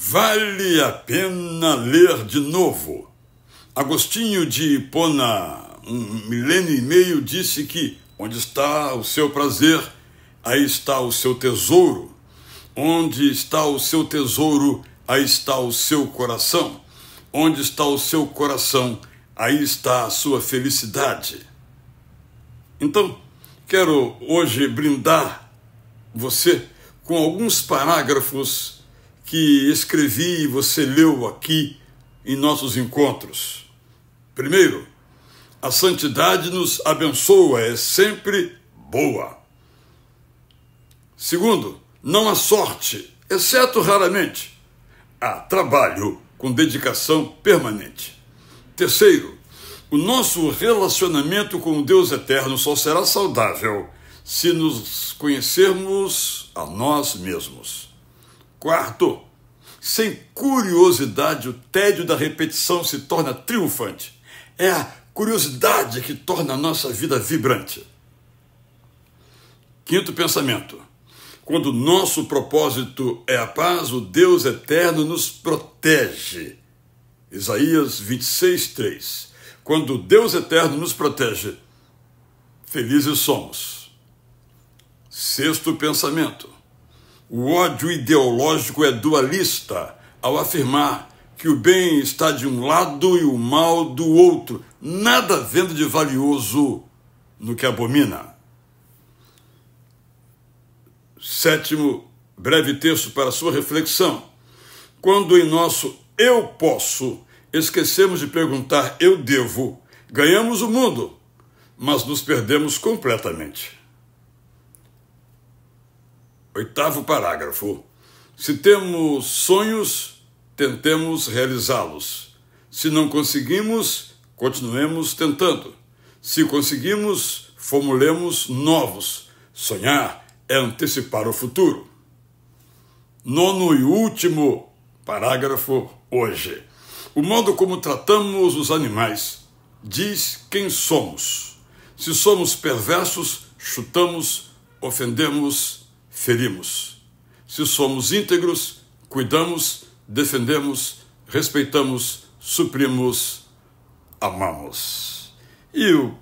Vale a pena ler de novo. Agostinho de Hipona, um milênio e meio, disse que onde está o seu prazer, aí está o seu tesouro. Onde está o seu tesouro, aí está o seu coração. Onde está o seu coração, aí está a sua felicidade. Então, quero hoje brindar você com alguns parágrafos que escrevi e você leu aqui em nossos encontros. Primeiro, a santidade nos abençoa, é sempre boa. Segundo, não há sorte, exceto raramente. Há trabalho com dedicação permanente. Terceiro, o nosso relacionamento com o Deus eterno só será saudável se nos conhecermos a nós mesmos. Quarto, sem curiosidade, o tédio da repetição se torna triunfante. É a curiosidade que torna a nossa vida vibrante. Quinto pensamento. Quando nosso propósito é a paz, o Deus eterno nos protege. Isaías 26, 3. Quando o Deus eterno nos protege, felizes somos. Sexto pensamento. O ódio ideológico é dualista ao afirmar que o bem está de um lado e o mal do outro, nada vendo de valioso no que abomina. Sétimo breve texto para sua reflexão. Quando em nosso eu posso esquecemos de perguntar eu devo, ganhamos o mundo, mas nos perdemos completamente. Oitavo parágrafo. Se temos sonhos, tentemos realizá-los. Se não conseguimos, continuemos tentando. Se conseguimos, formulemos novos. Sonhar é antecipar o futuro. Nono e último parágrafo hoje. O modo como tratamos os animais diz quem somos. Se somos perversos, chutamos, ofendemos, ferimos. Se somos íntegros, cuidamos, defendemos, respeitamos, suprimos, amamos. E o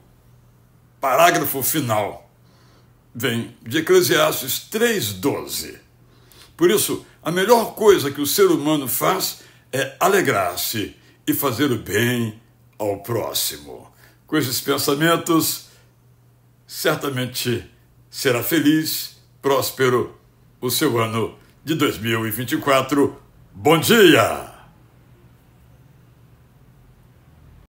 parágrafo final vem de Eclesiastes 3,12. Por isso, a melhor coisa que o ser humano faz é alegrar-se e fazer o bem ao próximo. Com esses pensamentos, certamente será feliz próspero o seu ano de 2024. Bom dia!